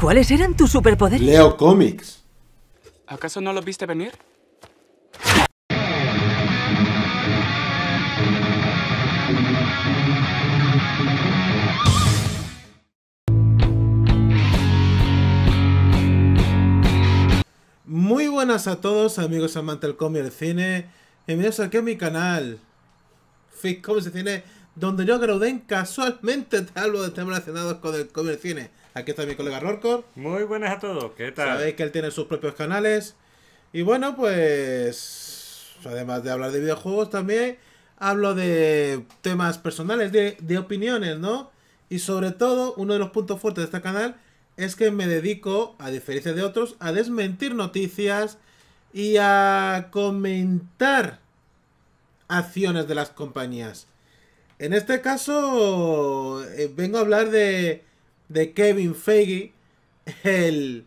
¿Cuáles eran tus superpoderes? Leo cómics. ¿Acaso no los viste venir? Muy buenas a todos, amigos amantes del cómic y cine. Bienvenidos aquí a mi canal, Fix Comics de Cine, donde yo, Grauden, casualmente te hablo de temas relacionados con el cómic y el cine. Aquí está mi colega Rorcor. Muy buenas a todos, ¿qué tal? Sabéis que él tiene sus propios canales. Y bueno, pues. Además de hablar de videojuegos, también hablo de temas personales, de, opiniones, ¿no? Y sobre todo, uno de los puntos fuertes de este canal es que me dedico, a diferencia de otros, a desmentir noticias y a comentar acciones de las compañías. En este caso, eh, vengo a hablar de de Kevin Feige, el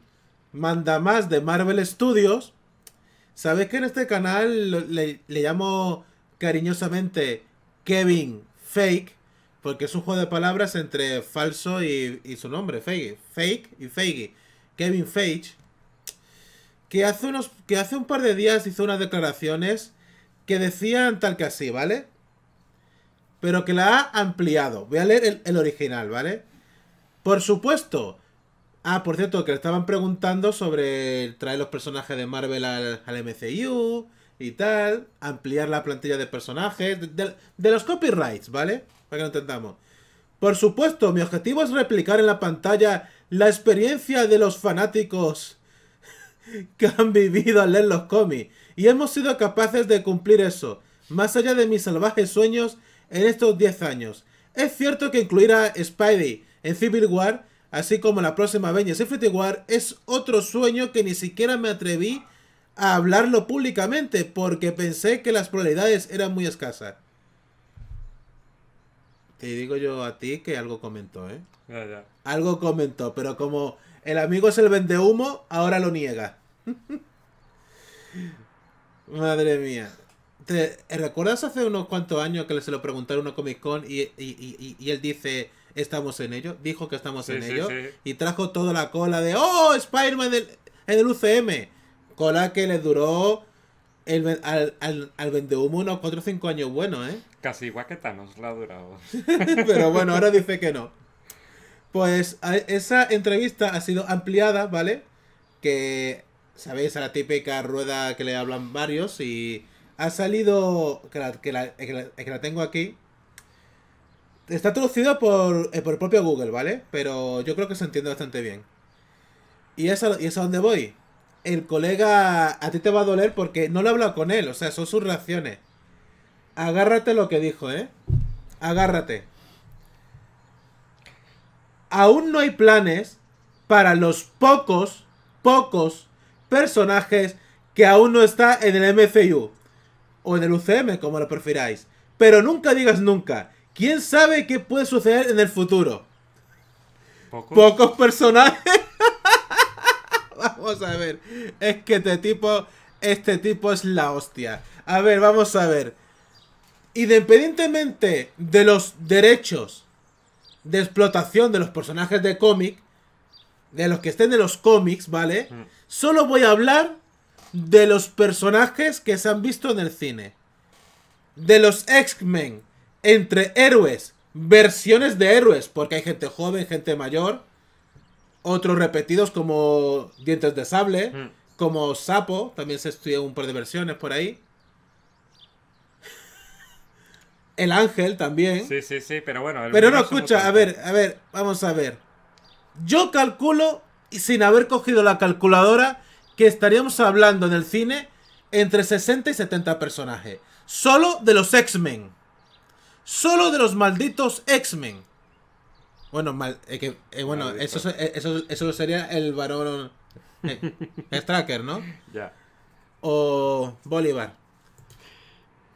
mandamás de Marvel Studios. ¿Sabes que en este canal le, llamo cariñosamente Kevin Fake? Porque es un juego de palabras entre falso y, su nombre, Feige. Fake y Feige. Kevin Feige. Que hace, unos, que hace un par de días hizo unas declaraciones que decían tal que así, ¿vale? Pero que la ha ampliado. Voy a leer el, el original, ¿vale? Por supuesto. Ah, por cierto, que le estaban preguntando sobre traer los personajes de Marvel al, MCU y tal, ampliar la plantilla de personajes, de, los copyrights, ¿vale? Para que lo entendamos. Por supuesto, mi objetivo es replicar en la pantalla la experiencia de los fanáticos que han vivido al leer los cómics. Y hemos sido capaces de cumplir eso, más allá de mis salvajes sueños en estos 10 años. Es cierto que incluir a Spidey en Civil War, así como la próxima Avengers Infinity War, es otro sueño que ni siquiera me atreví a hablarlo públicamente porque pensé que las probabilidades eran muy escasas. Te digo yo a ti que algo comentó, ¿eh? Algo comentó, pero como el amigo es el vende humo, ahora lo niega. Madre mía. ¿Te, ¿Recuerdas hace unos cuantos años que se lo preguntaron a Comic Con y él dice estamos en ello, dijo que estamos en ello, y trajo toda la cola de, oh, Spider-Man en el UCM, cola que le duró al, al, al unos 4 o 5 años bueno, ¿eh? Casi igual que Thanos la ha durado. Pero bueno, ahora dice que no. Pues esa entrevista ha sido ampliada, ¿vale? Que, ¿sabéis? A la típica rueda que le hablan varios y ha salido, que la, que la tengo aquí, Está traducido eh, por, el propio Google, ¿vale? Pero yo creo que se entiende bastante bien. ¿Y es y a dónde voy? El colega a ti te va a doler porque no lo he hablado con él, o sea, son sus reacciones. Agárrate lo que dijo, ¿eh? Agárrate. Aún no hay planes para los pocos, pocos personajes que aún no está en el MCU. O en el UCM, como lo prefiráis. Pero nunca digas nunca. ¿Quién sabe qué puede suceder en el futuro? ¿Pocos? personajes. vamos a ver. Es que este tipo, este tipo es la hostia. A ver, vamos a ver. Independientemente de los derechos de explotación de los personajes de cómic, de los que estén en los cómics, ¿vale? Mm. Solo voy a hablar de los personajes que se han visto en el cine. De los X-Men, entre héroes, versiones de héroes, porque hay gente joven, gente mayor, otros repetidos como Dientes de Sable, mm. como Sapo, también se estudia un par de versiones por ahí. El Ángel también. Sí, sí, sí, pero bueno. Pero no, escucha, a ver, a ver, vamos a ver. Yo calculo, sin haber cogido la calculadora, que estaríamos hablando en el cine entre 60 y 70 personajes. Solo de los X-Men solo de los malditos X-Men. Bueno, mal, eh, que, eh, bueno eso, eso, eso sería el varón eh, tracker, ¿no? Ya. O Bolívar.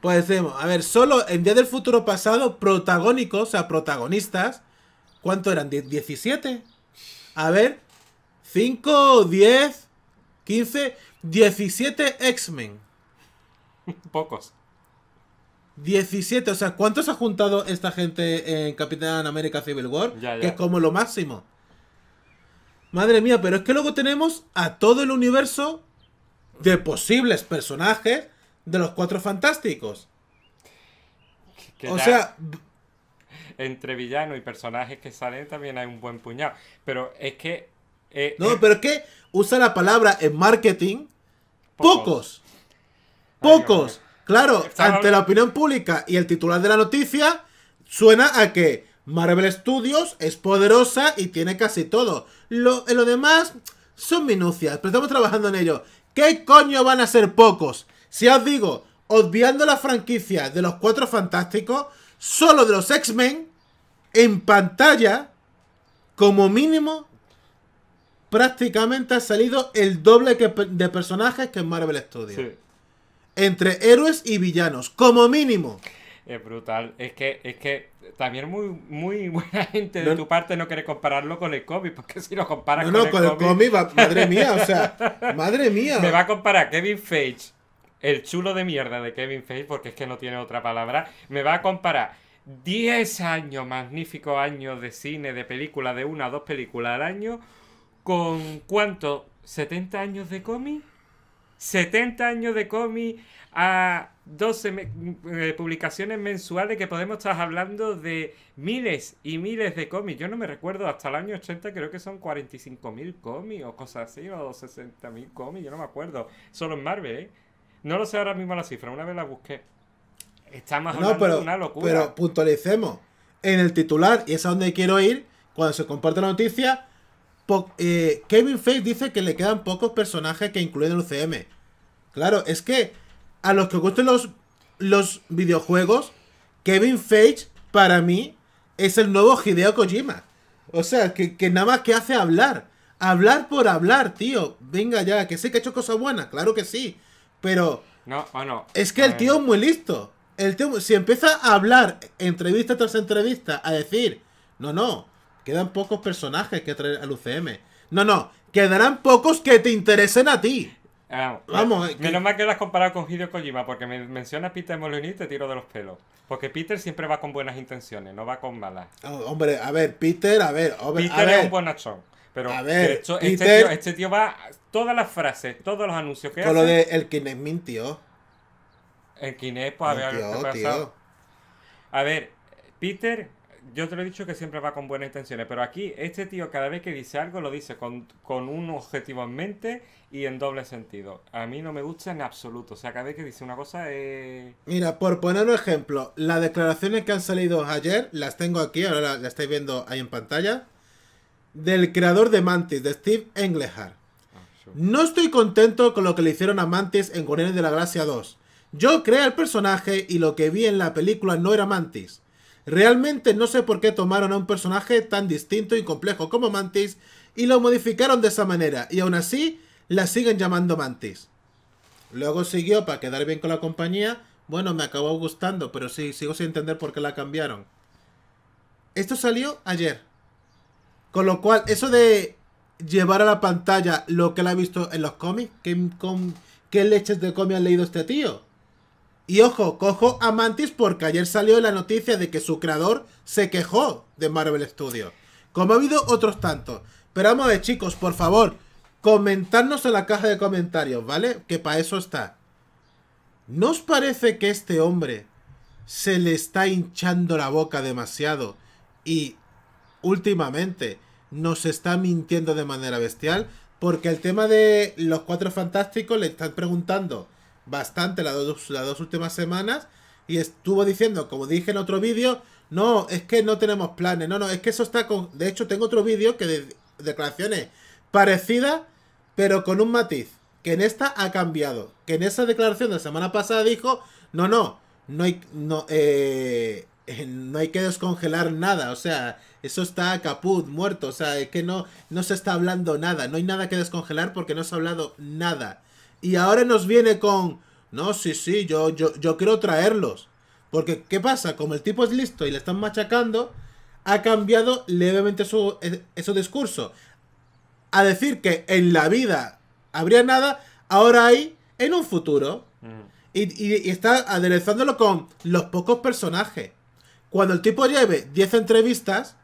Pues decimos, eh, a ver, solo en Día del Futuro Pasado, protagónicos, o sea, protagonistas, ¿cuánto eran? ¿17? A ver, 5, 10, 15, 17 X-Men. Pocos. 17, o sea, ¿cuántos ha juntado esta gente en Capitán América Civil War? Ya, Que es como lo máximo. Madre mía, pero es que luego tenemos a todo el universo de posibles personajes de los cuatro fantásticos. o sea. Entre villano y personajes que salen también hay un buen puñado. Pero es que. Eh, no, eh, pero es que usa la palabra en marketing. Pocos. pocos. Claro, ante la opinión pública y el titular de la noticia, suena a que Marvel Studios es poderosa y tiene casi todo. Lo, lo demás son minucias, pero estamos trabajando en ello. ¿Qué coño van a ser pocos? Si os digo, obviando la franquicia de los cuatro fantásticos, solo de los X-Men, en pantalla, como mínimo, prácticamente ha salido el doble de personajes que en Marvel Studios. Sí entre héroes y villanos, como mínimo. Es brutal. Es que, es que también muy, muy buena gente de tu parte no quiere compararlo con el cómic, porque si lo comparas el con, no, con el cómic... madre mía, o sea, madre mía. Me va a comparar Kevin Feige, el chulo de mierda de Kevin Feige, porque es que no tiene otra palabra, me va a comparar 10 años, magníficos años de cine, de película, de una o dos películas al año, con cuánto, 70 años de cómic. 70 años de cómic a 12 eh, publicaciones mensuales que podemos estar hablando de miles y miles de cómics. Yo no me recuerdo, hasta el año 80 creo que son 45.000 cómics o cosas así, o 60.000 cómics, yo no me acuerdo. Solo en Marvel, ¿eh? No lo sé ahora mismo la cifra, una vez la busqué. Está más o menos una locura. Pero puntualicemos en el titular, y es a donde quiero ir, cuando se comparte la noticia, eh, Kevin Feige dice que le quedan pocos personajes que incluyen el UCM. Claro, es que a los que gusten los, los videojuegos, Kevin Feige, para mí, es el nuevo Hideo Kojima. O sea, que, nada más que hace hablar. Hablar por hablar, tío. Venga ya, que sé que ha hecho cosas buenas, claro que sí. Pero. No, no. Es que el tío es muy listo. El tío, si empieza a hablar entrevista tras entrevista, a decir, no, no, Quedan pocos personajes que traer al UCM. No, no, quedarán pocos que te interesen a ti. Ah, Vamos, eh, menos que... mal que lo comparado con Hideo Kojima, porque me menciona Peter Molyneux y te tiro de los pelos. Porque Peter siempre va con buenas intenciones, no va con malas. Ah, hombre, a ver, Peter, a ver, Peter es un buen achón. Pero este, este, tío, va todas las frases, todos los anuncios que hace. Con lo de el mintió. El Kines, pues a ver, tío, a ver, Peter, yo te lo he dicho que siempre va con buenas intenciones, pero aquí este tío cada vez que dice algo lo dice con, un objetivo en mente y en doble sentido. A mí no me gusta en absoluto, o sea, cada vez que dice una cosa es... Mira, por poner un ejemplo, las declaraciones que han salido ayer, las tengo aquí, ahora las, estáis viendo ahí en pantalla, del creador de Mantis, de Steve Englehart. Ah, no estoy contento con lo que le hicieron a Mantis en Guardianes de la Gracia 2. Yo creé el personaje y lo que vi en la película no era Mantis. Realmente no sé por qué tomaron a un personaje tan distinto y complejo como Mantis y lo modificaron de esa manera, y aún así la siguen llamando Mantis. Luego siguió para quedar bien con la compañía. Bueno, me acabó gustando, pero sí, sigo sin entender por qué la cambiaron. Esto salió ayer. Con lo cual, eso de llevar a la pantalla lo que la ha visto en los cómics, ¿qué, qué leches de cómics ha leído este tío? Y ojo, cojo a Mantis porque ayer salió la noticia de que su creador se quejó de Marvel Studios. Como ha habido otros tantos. Pero vamos a ver, chicos, por favor, comentarnos en la caja de comentarios, ¿vale? Que para eso está. ¿No os parece que este hombre se le está hinchando la boca demasiado? Y últimamente nos está mintiendo de manera bestial. Porque el tema de los cuatro fantásticos le están preguntando bastante las dos, las dos últimas semanas y estuvo diciendo, como dije en otro vídeo, no, es que no tenemos planes, no, no, es que eso está con... De hecho, tengo otro vídeo que de declaraciones parecidas, pero con un matiz, que en esta ha cambiado, que en esa declaración de la semana pasada dijo, no, no, no hay, no, eh, eh, no hay que descongelar nada, o sea, eso está capuz muerto, o sea, es que no, no se está hablando nada, no hay nada que descongelar porque no se ha hablado nada. Y ahora nos viene con, no, sí, sí, yo, yo, yo quiero traerlos. Porque, ¿qué pasa? Como el tipo es listo y le están machacando, ha cambiado levemente su, eh, discurso. A decir que en la vida habría nada, ahora hay en un futuro. Mm. Y, está aderezándolo con los pocos personajes. Cuando el tipo lleve 10 entrevistas,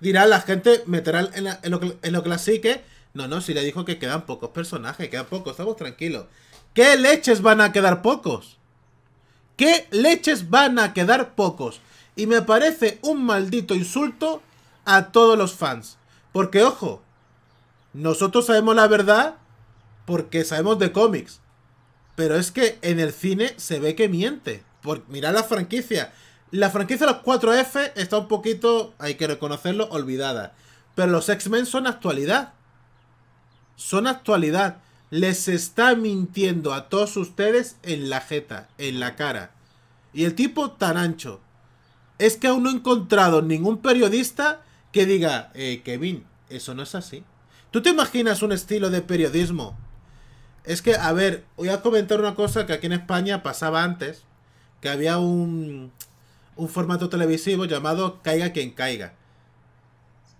dirá la gente, meterá en, lo, en lo clasique, no, no, si le dijo que quedan pocos personajes, quedan pocos, estamos tranquilos. ¿Qué leches van a quedar pocos? ¿Qué leches van a quedar pocos? Y me parece un maldito insulto a todos los fans. Porque, ojo, nosotros sabemos la verdad porque sabemos de cómics. Pero es que en el cine se ve que miente. Por, mirad la franquicia. La franquicia de los 4F está un poquito, hay que reconocerlo, olvidada. Pero los X-Men son actualidad son actualidad. Les está mintiendo a todos ustedes en la jeta, en la cara. Y el tipo tan ancho. Es que aún no he encontrado ningún periodista que diga, eh, Kevin, eso no es así. ¿Tú te imaginas un estilo de periodismo? Es que, a ver, voy a comentar una cosa que aquí en España pasaba antes, que había un, un formato televisivo llamado Caiga quien caiga.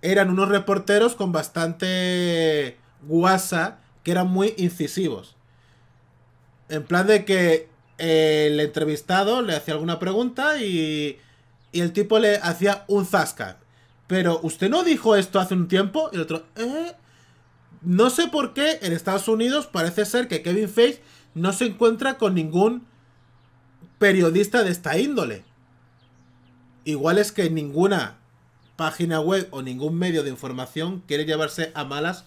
Eran unos reporteros con bastante guasa que eran muy incisivos. En plan de que eh, el entrevistado le hacía alguna pregunta y, y el tipo le hacía un zasca. Pero usted no dijo esto hace un tiempo y el otro... Eh, no sé por qué en Estados Unidos parece ser que Kevin Face no se encuentra con ningún periodista de esta índole. Igual es que ninguna página web o ningún medio de información quiere llevarse a malas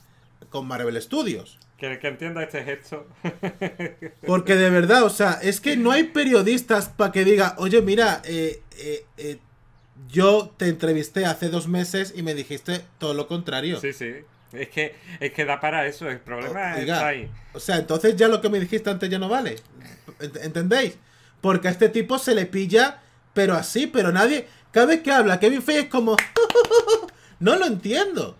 con Marvel Studios. Que, entienda este gesto. Porque de verdad, o sea, es que no hay periodistas para que diga, oye, mira, eh, eh, eh, yo te entrevisté hace dos meses y me dijiste todo lo contrario. Sí, sí. Es que, es que da para eso, el problema o, ahí. O sea, entonces ya lo que me dijiste antes ya no vale. ¿Entendéis? Porque a este tipo se le pilla, pero así, pero nadie. Cada vez que habla Kevin Feige es como. no lo entiendo.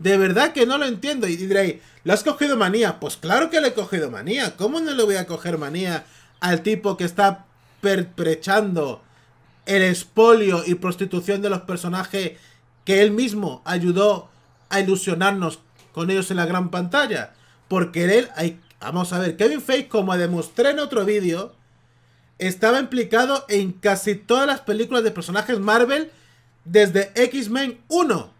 De verdad que no lo entiendo. Y diréis, ¿Lo has cogido manía? Pues claro que le he cogido manía. ¿Cómo no le voy a coger manía al tipo que está Perprechando el espolio y prostitución de los personajes que él mismo ayudó a ilusionarnos con ellos en la gran pantalla? Porque él, vamos a ver, Kevin Feige, como demostré en otro vídeo, estaba implicado en casi todas las películas de personajes Marvel desde X-Men 1.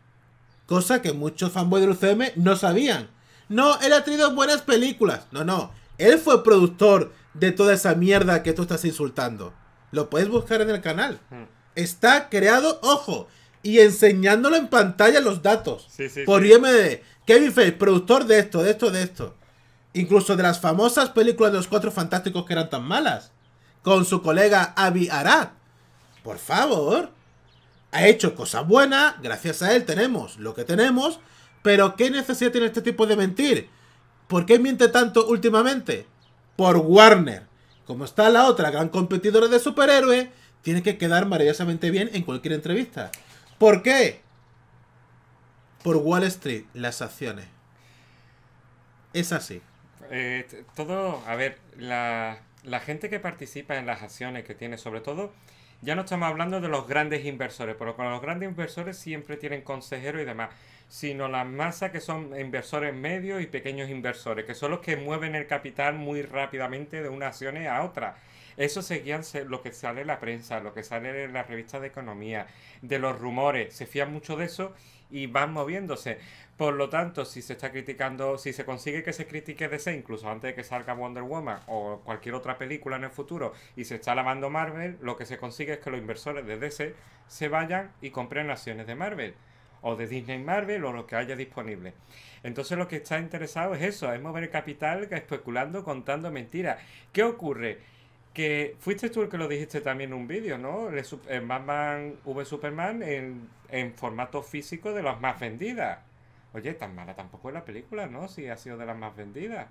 Cosa que muchos fanboys del UCM no sabían. No, él ha tenido buenas películas. No, no. Él fue productor de toda esa mierda que tú estás insultando. Lo puedes buscar en el canal. Hmm. Está creado, ojo, y enseñándolo en pantalla los datos. Sí, sí, por IMD. Kevin Feige, productor de esto, de esto, de esto. Incluso de las famosas películas de los cuatro fantásticos que eran tan malas. Con su colega Avi Arad. Por favor ha hecho cosas buenas, gracias a él tenemos lo que tenemos, pero ¿qué necesidad tiene este tipo de mentir? ¿Por qué miente tanto últimamente? Por Warner. Como está la otra gran competidora de superhéroes, tiene que quedar maravillosamente bien en cualquier entrevista. ¿Por qué? Por Wall Street, las acciones. Es así. Eh, todo, a ver, la, la gente que participa en las acciones que tiene, sobre todo, ya no estamos hablando de los grandes inversores, porque con los grandes inversores siempre tienen consejeros y demás, sino la masa que son inversores medios y pequeños inversores, que son los que mueven el capital muy rápidamente de unas acciones a otra eso seguían lo que sale en la prensa, lo que sale en las revistas de economía, de los rumores, se fían mucho de eso y van moviéndose. Por lo tanto, si se está criticando, si se consigue que se critique DC incluso antes de que salga Wonder Woman o cualquier otra película en el futuro y se está lavando Marvel, lo que se consigue es que los inversores de DC se vayan y compren acciones de Marvel o de Disney Marvel o lo que haya disponible. Entonces lo que está interesado es eso, es mover el capital especulando, contando mentiras. ¿Qué ocurre? Que fuiste tú el que lo dijiste también en un vídeo, ¿no? El, Batman V Superman en, formato físico de las más vendidas. Oye, tan mala tampoco es la película, ¿no? Si ha sido de las más vendidas.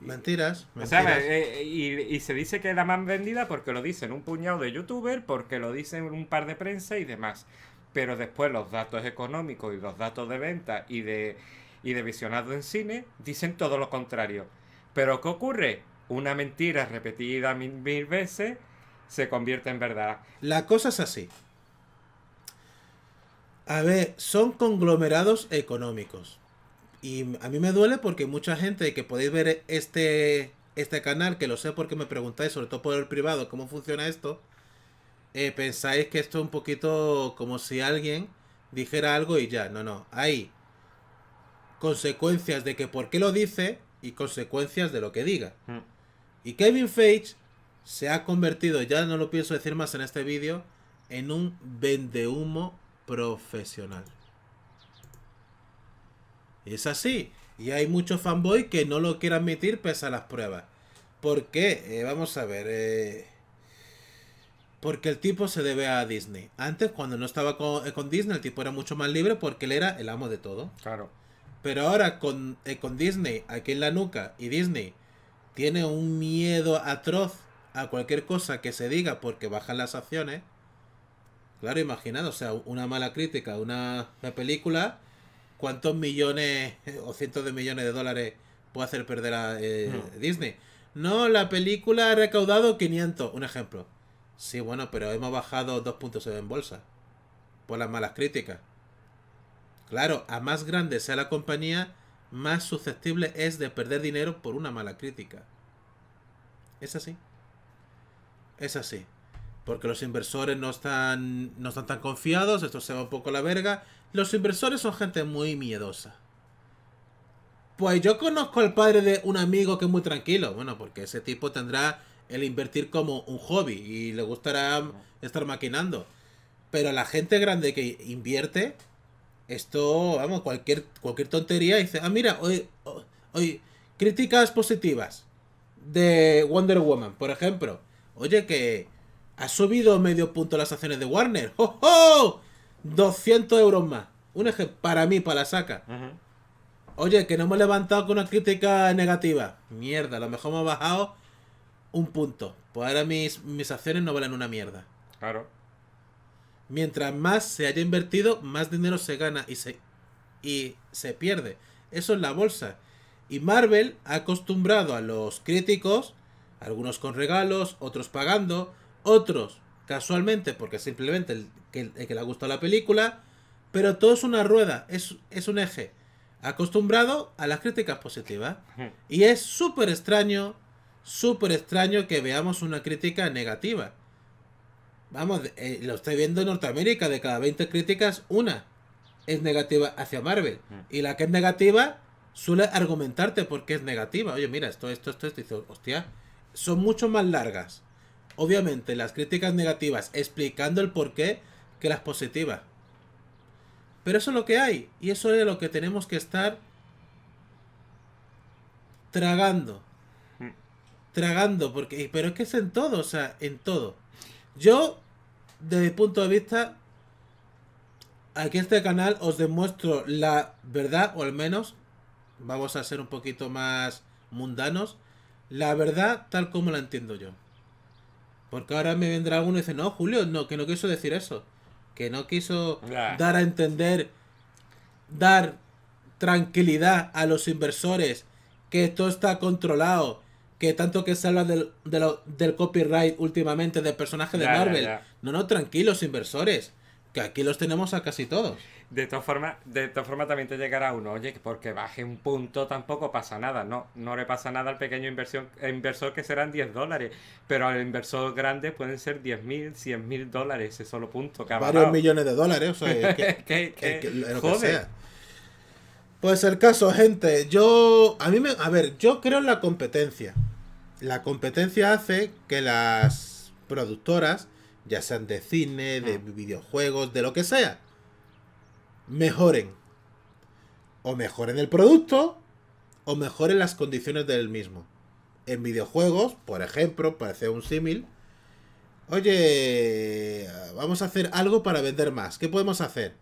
Mentiras, mentiras. O eh, eh, y, se dice que es la más vendida porque lo dicen un puñado de youtubers, porque lo dicen un par de prensa y demás. Pero después los datos económicos y los datos de venta y de, y de visionado en cine dicen todo lo contrario. Pero ¿qué ocurre? una mentira repetida mil, veces se convierte en verdad. La cosa es así. A ver, son conglomerados económicos. Y a mí me duele porque mucha gente que podéis ver este, este canal, que lo sé porque me preguntáis, sobre todo por el privado, cómo funciona esto, eh, pensáis que esto es un poquito como si alguien dijera algo y ya. No, no. Hay consecuencias de que por qué lo dice y consecuencias de lo que diga. Mm. Y Kevin Feige se ha convertido, ya no lo pienso decir más en este vídeo, en un vendehumo profesional. Y es así. Y hay muchos fanboys que no lo quieren admitir pese a las pruebas. ¿Por qué? Eh, vamos a ver. Eh, porque el tipo se debe a Disney. Antes, cuando no estaba eh, con, Disney, el tipo era mucho más libre porque él era el amo de todo. Claro. Pero ahora con, con Disney aquí en la nuca y Disney tiene un miedo atroz a cualquier cosa que se diga porque bajan las acciones. Claro, imaginad, o sea, una mala crítica, una, película, ¿cuántos millones eh, o cientos de millones de dólares puede hacer perder a eh, hmm. Disney? No, la película ha recaudado 500, un ejemplo. Sí, bueno, pero hemos bajado dos puntos en bolsa por las malas críticas. Claro, a más grande sea la compañía, más susceptible es de perder dinero por una mala crítica. Es así. Es así. Porque los inversores no están, no están tan confiados, esto se va un poco a la verga. Los inversores son gente muy miedosa. Pues yo conozco al padre de un amigo que es muy tranquilo. Bueno, porque ese tipo tendrá el invertir como un hobby y le gustará estar maquinando. Pero la gente grande que invierte esto, vamos, cualquier, cualquier tontería dice, ah, mira, hoy, hoy, críticas positivas de Wonder Woman, por ejemplo. Oye, que ha subido medio punto las acciones de Warner. ¡Oh, oh! 200 euros más. Un eje para mí, para la saca. Oye, que no me he levantado con una crítica negativa. Mierda, a lo mejor me ha bajado un punto. Pues ahora mis, mis acciones no valen una mierda. Claro mientras más se haya invertido, más dinero se gana y se, y se pierde. Eso es la bolsa. Y Marvel ha acostumbrado a los críticos, algunos con regalos, otros pagando, otros casualmente porque simplemente el que, le ha gustado la película, pero todo es una rueda, es, es un eje. Acostumbrado a las críticas positivas. Y es súper extraño, súper extraño que veamos una crítica negativa. Vamos, eh, lo estoy viendo en Norteamérica, de cada 20 críticas, una es negativa hacia Marvel. Mm. Y la que es negativa suele argumentarte por qué es negativa. Oye, mira, esto, esto, esto, esto, dice, hostia, son mucho más largas. Obviamente, las críticas negativas explicando el porqué que las positivas. Pero eso es lo que hay. Y eso es lo que tenemos que estar tragando. Mm. Tragando, porque. Pero es que es en todo, o sea, en todo. Yo, desde mi punto de vista, aquí en este canal os demuestro la verdad, o al menos vamos a ser un poquito más mundanos, la verdad tal como la entiendo yo. Porque ahora me vendrá uno y dice, no, Julio, no, que no quiso decir eso. Que no quiso dar a entender, dar tranquilidad a los inversores, que esto está controlado, que tanto que se habla del, del copyright últimamente del personaje de Marvel. No, no, tranquilos, inversores. Que aquí los tenemos a casi todos. De todas formas, de también te llegará uno, oye, porque baje un punto tampoco pasa nada, no, no le pasa nada al pequeño inversor que serán 10 dólares, pero al inversor grande pueden ser 10 mil, 100 mil dólares, ese solo punto. Varios millones de dólares, o sea, Pues el caso, gente, yo, a mí me, a ver, yo creo en la competencia la competencia hace que las productoras, ya sean de cine, de mm. videojuegos, de lo que sea, mejoren. O mejoren el producto, o mejoren las condiciones del mismo. En videojuegos, por ejemplo, parece un símil. Oye, vamos a hacer algo para vender más. ¿Qué podemos hacer?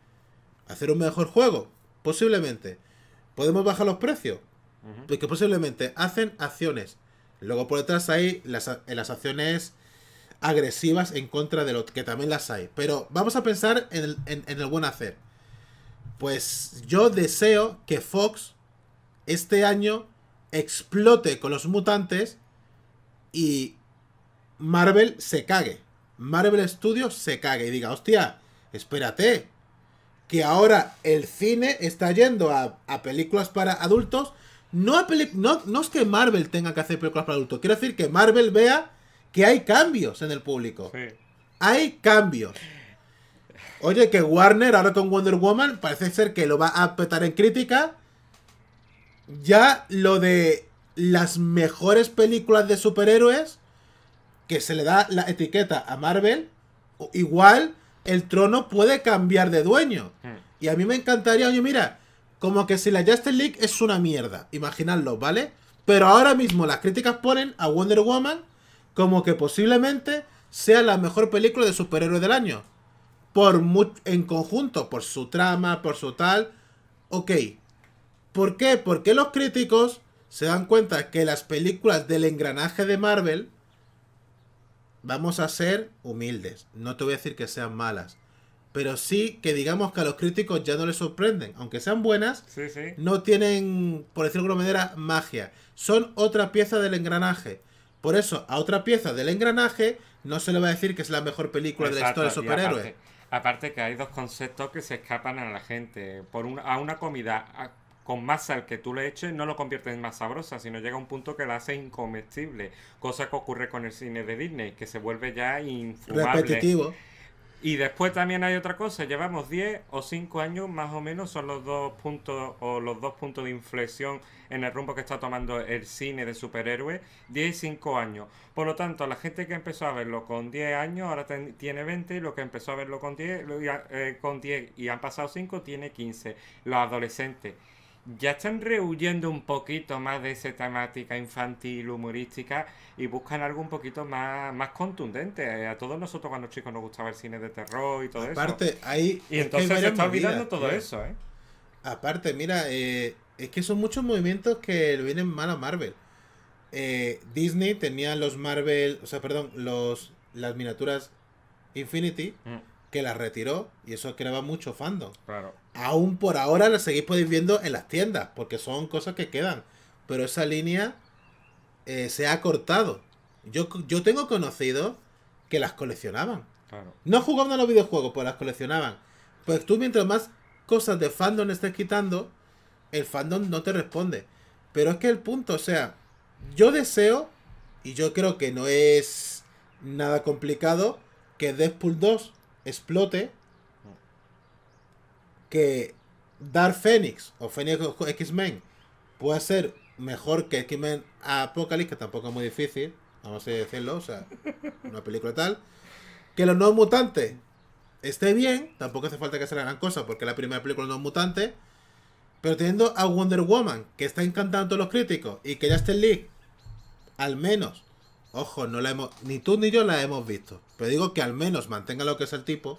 ¿Hacer un mejor juego? Posiblemente. ¿Podemos bajar los precios? Porque pues posiblemente hacen acciones Luego por detrás hay las, acciones agresivas en contra de lo que también las hay. Pero vamos a pensar en el, buen hacer. Pues yo deseo que Fox este año explote con los mutantes y Marvel se cague. Marvel Studios se cague y diga, hostia, espérate, que ahora el cine está yendo a, a películas para adultos no, es que Marvel tenga que hacer películas para adultos. Quiero decir que Marvel vea que hay cambios en el público. Hay cambios. Oye, que Warner ahora con Wonder Woman parece ser que lo va a petar en crítica. Ya lo de las mejores películas de superhéroes que se le da la etiqueta a Marvel, igual el trono puede cambiar de dueño. Hmm. Y a mí me encantaría, oye, mira, como que si la Justice League es una mierda, imaginadlo, ¿vale? Pero ahora mismo las críticas ponen a Wonder Woman como que posiblemente sea la mejor película de superhéroes del año. Por en conjunto, por su trama, por su tal. Ok. ¿Por qué? Porque los críticos se dan cuenta que las películas del engranaje de Marvel, vamos a ser humildes. No te voy a decir que sean malas pero sí que digamos que a los críticos ya no les sorprenden. Aunque sean buenas, no tienen, por decirlo de alguna manera, magia. Son otra pieza del engranaje. Por eso, a otra pieza del engranaje no se le va a decir que es la mejor película de la historia de superhéroes. Aparte, que hay dos conceptos que se escapan a la gente. Por a una comida con más sal que tú le eches no lo convierte en más sabrosa, sino llega a un punto que la hace incomestible. Cosa que ocurre con el cine de Disney, que se vuelve ya infumable. Repetitivo. Y después también hay otra cosa, llevamos 10 o 5 años más o menos, son los dos puntos o los dos puntos de inflexión en el rumbo que está tomando el cine de superhéroes, 10 y 5 años. Por lo tanto, la gente que empezó a verlo con 10 años ahora tiene 20 y lo que empezó a verlo con eh, con 10 y han pasado 5 tiene 15, los adolescentes ya están rehuyendo un poquito más de esa temática infantil, humorística, y buscan algo un poquito más, más contundente. Eh, a todos nosotros cuando chicos nos gustaba el cine de terror y todo eso. Aparte, ahí y entonces está olvidando todo eso, ¿eh? Aparte, mira, eh, es que son muchos movimientos que le vienen mal a Marvel. Eh, Disney tenía los Marvel, o sea, perdón, los las miniaturas Infinity, mm. que las retiró, y eso creaba mucho fandom. Claro aún por ahora la seguís podéis pues, viendo en las tiendas, porque son cosas que quedan. Pero esa línea eh, se ha cortado. Yo, yo tengo conocido que las coleccionaban. No jugando a los videojuegos, pues las coleccionaban. Pues tú mientras más cosas de fandom estés quitando, el fandom no te responde. Pero es que el punto, o sea, yo deseo, y yo creo que no es nada complicado, que Deadpool 2 explote que Dark Phoenix o Phoenix X-Men puede ser mejor que X-Men Apocalypse, que tampoco es muy difícil, vamos a decirlo, o sea, una película tal. Que los no mutantes esté bien, tampoco hace falta que sea la gran cosa, porque es la primera película de no mutante. Pero teniendo a Wonder Woman, que está encantando a los críticos, y que ya esté en League, al menos, ojo, no la hemos, ni tú ni yo la hemos visto. Pero digo que al menos mantenga lo que es el tipo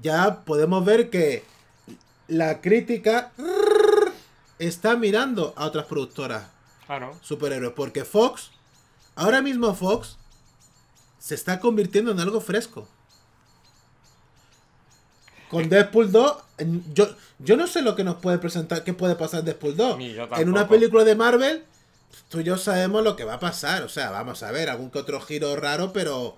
ya podemos ver que la crítica está mirando a otras productoras superhéroes. Porque Fox, ahora mismo Fox, se está convirtiendo en algo fresco. Con Deadpool 2, yo, yo no sé lo que nos puede presentar, qué puede pasar Deadpool 2. En una película de Marvel, tú y yo sabemos lo que va a pasar. O sea, vamos a ver, algún que otro giro raro, pero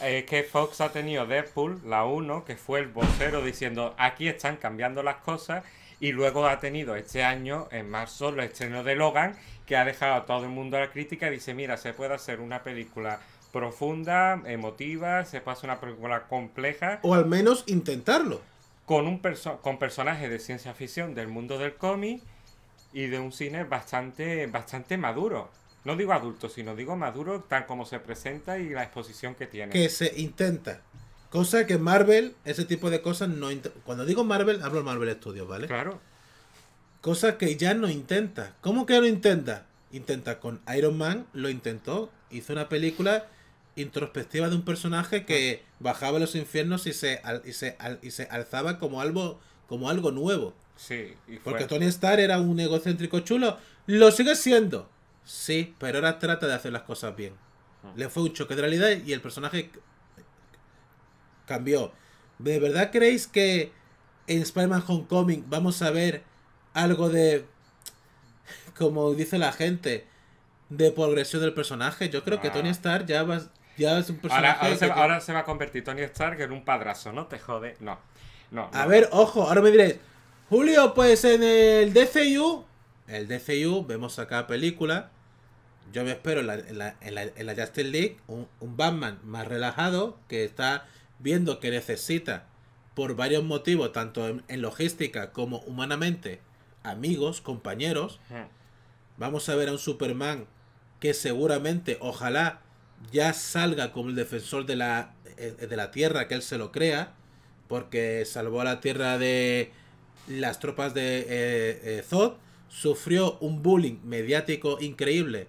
es que Fox ha tenido Deadpool, la 1, que fue el vocero diciendo aquí están cambiando las cosas. Y luego ha tenido este año, en marzo, el estreno de Logan, que ha dejado a todo el mundo a la crítica y dice, mira, se puede hacer una película profunda, emotiva, se puede hacer una película compleja. O al menos intentarlo. Con, un con personajes de ciencia ficción del mundo del cómic y de un cine bastante, bastante maduro no digo adulto, sino digo maduro, tal como se presenta y la exposición que tiene. Que se intenta. Cosa que Marvel, ese tipo de cosas no Cuando digo Marvel, hablo Marvel Studios, ¿vale? Claro. Cosa que ya no intenta. ¿Cómo que no intenta? Intenta con Iron Man, lo intentó, hizo una película introspectiva de un personaje que bajaba los infiernos y se, y se, y se alzaba como algo, como algo nuevo. Sí. Y Porque Tony Stark era un egocéntrico chulo. Lo sigue siendo. Sí, pero ahora trata de hacer las cosas bien. Ah. Le fue un choque de realidad y el personaje cambió. ¿De verdad creéis que en Spider-Man Homecoming vamos a ver algo de, como dice la gente, de progresión del personaje? Yo creo que ah. Tony Stark ya, va, ya es un personaje. Ahora, se va, a convertir Tony Stark en un padrazo, ¿no? Te jode. No. no a ver, ojo, ahora me diréis, Julio, pues en el DCU, el DCU, vemos acá película yo me espero en la, en Justice League un, Batman más relajado que está viendo que necesita por varios motivos, tanto en, logística como humanamente, amigos, compañeros. Vamos a ver a un Superman que seguramente, ojalá, ya salga como el defensor de la, eh, eh, de la Tierra, que él se lo crea, porque salvó la Tierra de las tropas de eh, Zod, sufrió un bullying mediático increíble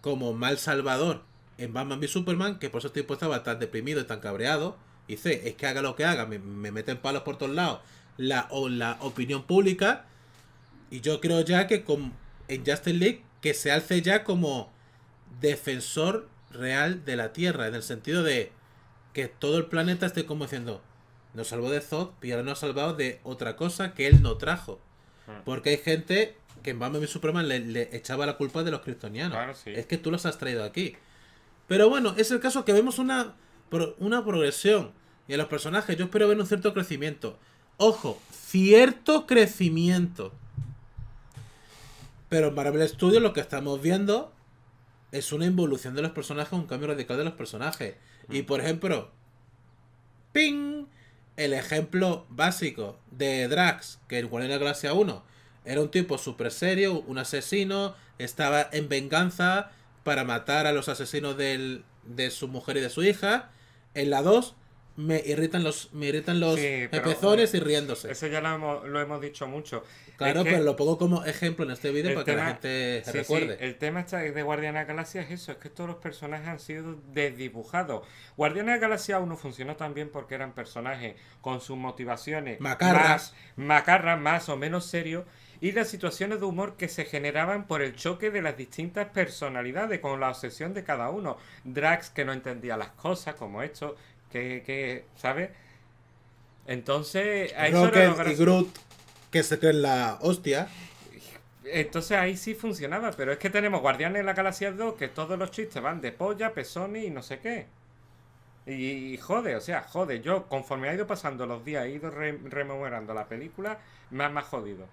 como mal salvador en Batman v Superman, que por eso estoy puesto tan deprimido y tan cabreado. Y sé, es que haga lo que haga, me, meten palos por todos lados la, o, la opinión pública. Y yo creo ya que con, en Justin League, que se alce ya como defensor real de la Tierra, en el sentido de que todo el planeta esté como diciendo, nos salvó de Zod, y ahora nos ha salvado de otra cosa que él no trajo. Mm. Porque hay gente que en Batman y Superman le, echaba la culpa de los kryptonianos. Es que tú los has traído aquí. Pero bueno, es el caso que vemos una, una progresión. Y en los personajes yo espero ver un cierto crecimiento. Ojo, cierto crecimiento. Pero en Marvel Studios lo que estamos viendo es una involución de los personajes, un cambio radical de los personajes. Y mm. por ejemplo, ¡ping! El ejemplo básico de Drax, que igual era de la 1 era un tipo súper serio, un asesino, estaba en venganza para matar a los asesinos de su mujer y de su hija. En la 2 me irritan los, me irritan los y riéndose. Eso ya lo hemos, lo hemos dicho mucho. Claro, pero lo pongo como ejemplo en este vídeo para que la gente se recuerde. el tema está de Guardiana de Galaxia es eso, es que todos los personajes han sido desdibujados. Guardiana de Galaxia 1 funcionó también porque eran personajes con sus motivaciones macarras. más macarras, más o menos serios y las situaciones de humor que se generaban por el choque de las distintas personalidades con la obsesión de cada uno. Drax que no entendía las cosas como esto, que, que ¿sabes? Entonces, a eso ver. era Groot, que se en la hostia. Entonces ahí sí funcionaba, pero es que tenemos Guardianes de la Galaxia 2, que todos los chistes van de polla, pezones y no sé qué. Y, jode, o sea, jode. Yo, conforme ha ido pasando los días, he ido rememorando la película, me ha más jodido.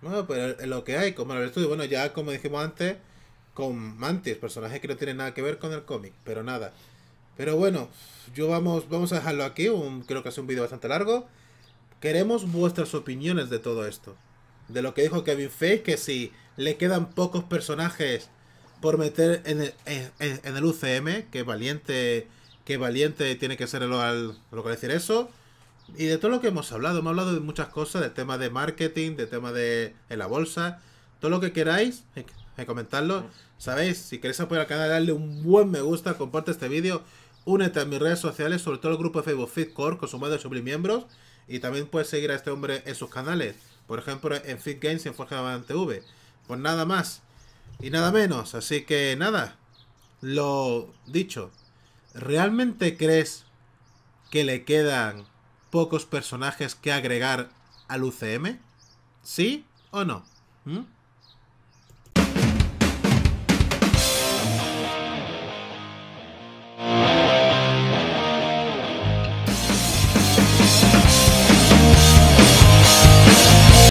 Bueno, pero lo que hay, como en el estudio, bueno, ya como dijimos antes, con Mantis, personajes que no tienen nada que ver con el cómic, pero nada. Pero bueno, yo vamos, vamos a dejarlo aquí. creo que es un vídeo bastante largo. Queremos vuestras opiniones de todo esto. De lo que dijo Kevin Feige, que si le quedan pocos personajes por meter en el, UCM, que valiente, que valiente tiene que ser el al, lo que decir eso. Y de todo lo que hemos hablado, hemos hablado de muchas cosas, de tema de marketing, de tema de en la bolsa, todo lo que queráis, comentarlo. Sabéis, si queréis apoyar al canal, darle un buen me gusta, comparte este vídeo, Únete a mis redes sociales, sobre todo el grupo de Facebook Fitcore, con su madre de miembros. Y también puedes seguir a este hombre en sus canales. Por ejemplo, en Fit Games y en Forja V. Pues nada más y nada menos. Así que nada, lo dicho. ¿Realmente crees que le quedan pocos personajes que agregar al UCM? ¿Sí o no? ¿Mm?